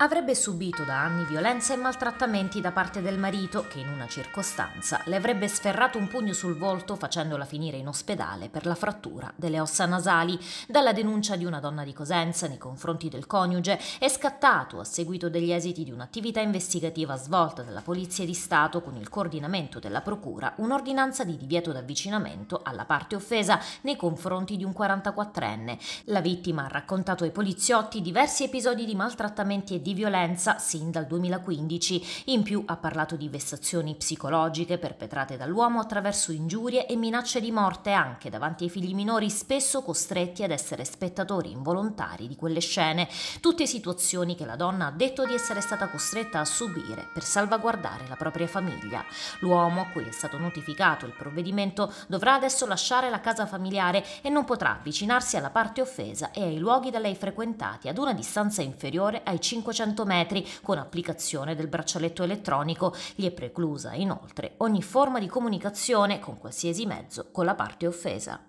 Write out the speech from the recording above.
Avrebbe subito da anni violenze e maltrattamenti da parte del marito, che in una circostanza le avrebbe sferrato un pugno sul volto facendola finire in ospedale per la frattura delle ossa nasali. Dalla denuncia di una donna di Cosenza nei confronti del coniuge è scattato, a seguito degli esiti di un'attività investigativa svolta dalla Polizia di Stato con il coordinamento della Procura, un'ordinanza di divieto d'avvicinamento alla parte offesa nei confronti di un 44enne. La vittima ha raccontato ai poliziotti diversi episodi di maltrattamenti e di di violenza sin dal 2015. In più ha parlato di vessazioni psicologiche perpetrate dall'uomo attraverso ingiurie e minacce di morte anche davanti ai figli minori spesso costretti ad essere spettatori involontari di quelle scene. Tutte situazioni che la donna ha detto di essere stata costretta a subire per salvaguardare la propria famiglia. L'uomo, a cui è stato notificato il provvedimento, dovrà adesso lasciare la casa familiare e non potrà avvicinarsi alla parte offesa e ai luoghi da lei frequentati ad una distanza inferiore ai 500 500 metri con applicazione del braccialetto elettronico. Gli è preclusa inoltre ogni forma di comunicazione con qualsiasi mezzo con la parte offesa.